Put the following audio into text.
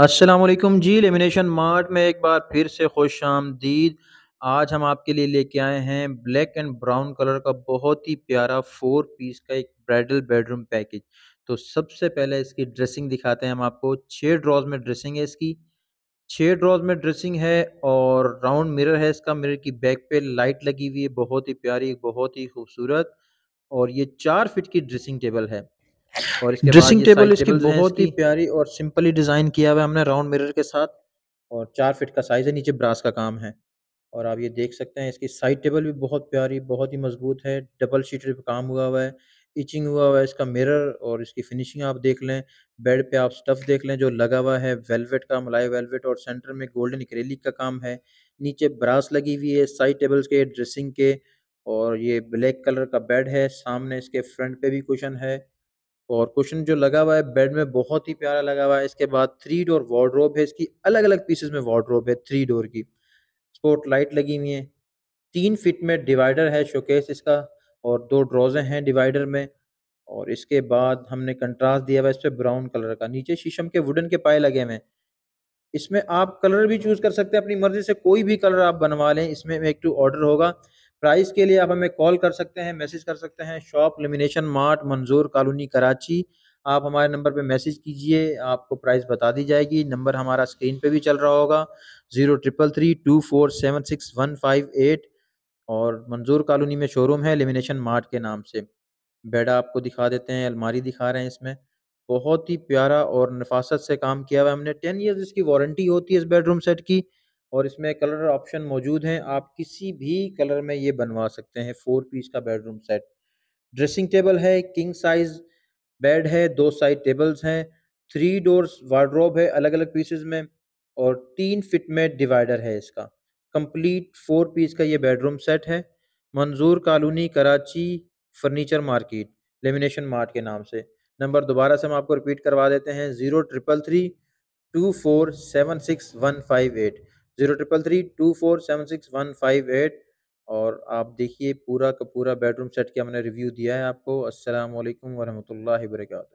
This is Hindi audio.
असलम जी लेमिनेशन मार्ट में एक बार फिर से खुश आमदीद आज हम आपके लिए लेके आए हैं ब्लैक एंड ब्राउन कलर का बहुत ही प्यारा फोर पीस का एक ब्राइडल बेडरूम पैकेज तो सबसे पहले इसकी ड्रेसिंग दिखाते हैं हम आपको छः ड्रॉज में ड्रेसिंग है इसकी छः ड्रॉज में ड्रेसिंग है और राउंड मिरर है इसका मिरर की बैक पे लाइट लगी हुई है बहुत ही प्यारी बहुत ही खूबसूरत और ये चार फिट की ड्रेसिंग टेबल है और इसके ड्रेसिंग टेबल इसकी बहुत ही प्यारी और सिंपली डिजाइन किया हुआ है हमने राउंड मिरर के साथ और चार फिट का साइज है नीचे ब्रास का काम है और आप ये देख सकते हैं इसकी साइड टेबल भी बहुत प्यारी बहुत ही मजबूत है डबल शीट पे काम हुआ हुआ है इचिंग हुआ हुआ है इसका मिरर और इसकी फिनिशिंग आप देख लें बेड पे आप स्टफ देख लें जो लगा हुआ है वेलवेट का मलाई वेलवेट और सेंटर में गोल्डन करेली का काम है नीचे ब्रास लगी हुई है साइड टेबल्स के ड्रेसिंग के और ये ब्लैक कलर का बेड है सामने इसके फ्रंट पे भी कुशन है और क्वेश्चन जो लगा हुआ है बेड में बहुत ही प्यारा लगा हुआ है इसके बाद थ्री डोर वार्ड्रोब है इसकी अलग अलग पीसेस में वार्ड्रोब है थ्री डोर की स्पोर्ट लाइट लगी हुई है तीन फिट में डिवाइडर है शोकेस इसका और दो ड्रॉजे हैं डिवाइडर में और इसके बाद हमने कंट्रास्ट दिया हुआ इस पर ब्राउन कलर का नीचे शीशम के वुडन के पाए लगे हुए हैं इसमें आप कलर भी चूज़ कर सकते हैं अपनी मर्ज़ी से कोई भी कलर आप बनवा लें इसमें एक टू ऑर्डर होगा प्राइस के लिए आप हमें कॉल कर सकते हैं मैसेज कर सकते हैं shop lamination mart Manzoor colony Karachi आप हमारे नंबर पे मैसेज कीजिए आपको प्राइस बता दी जाएगी नंबर हमारा स्क्रीन पे भी चल रहा होगा zero triple three two four seven six one five eight और मंजूर कॉलोनी में शोरूम है लेमिनेशन मार्ट के नाम से बेड आपको दिखा देते हैं अलमारी दिखा रहे हैं इसमें बहुत ही प्यारा और नफासत से काम किया हुआ है हमने टेन ईयर्स इसकी वारंटी होती है इस बेडरूम सेट की और इसमें कलर ऑप्शन मौजूद हैं आप किसी भी कलर में ये बनवा सकते हैं फोर पीस का बेडरूम सेट ड्रेसिंग टेबल है किंग साइज बेड है दो साइड टेबल्स हैं थ्री डोर्स वार्ड्रोब है अलग अलग पीसेज में और तीन फिट में डिवाइडर है इसका कंप्लीट फोर पीस का ये बेडरूम सेट है Manzoor colony Karachi furniture market lamination mart के नाम से नंबर दोबारा से हम आपको रिपीट करवा देते हैं zero triple three two four seven six one five eight zero triple three two four seven six one five eight और आप देखिए पूरा का पूरा बेडरूम सेट के मैंने रिव्यू दिया है आपको अस्सलाम वालेकुम वर्का